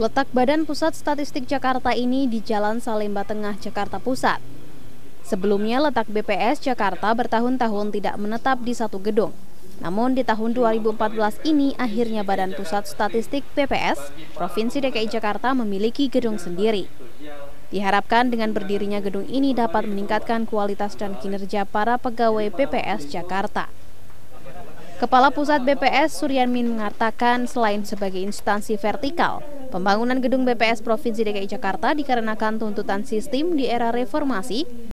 Letak Badan Pusat Statistik Jakarta ini di Jalan Salemba Tengah, Jakarta Pusat. Sebelumnya letak BPS Jakarta bertahun-tahun tidak menetap di satu gedung. Namun di tahun 2014 ini akhirnya Badan Pusat Statistik BPS Provinsi DKI Jakarta memiliki gedung sendiri. Diharapkan dengan berdirinya gedung ini dapat meningkatkan kualitas dan kinerja para pegawai BPS Jakarta. Kepala Pusat BPS Suryanmin mengatakan selain sebagai instansi vertikal, Pembangunan gedung BPS Provinsi DKI Jakarta dikarenakan tuntutan sistem di era reformasi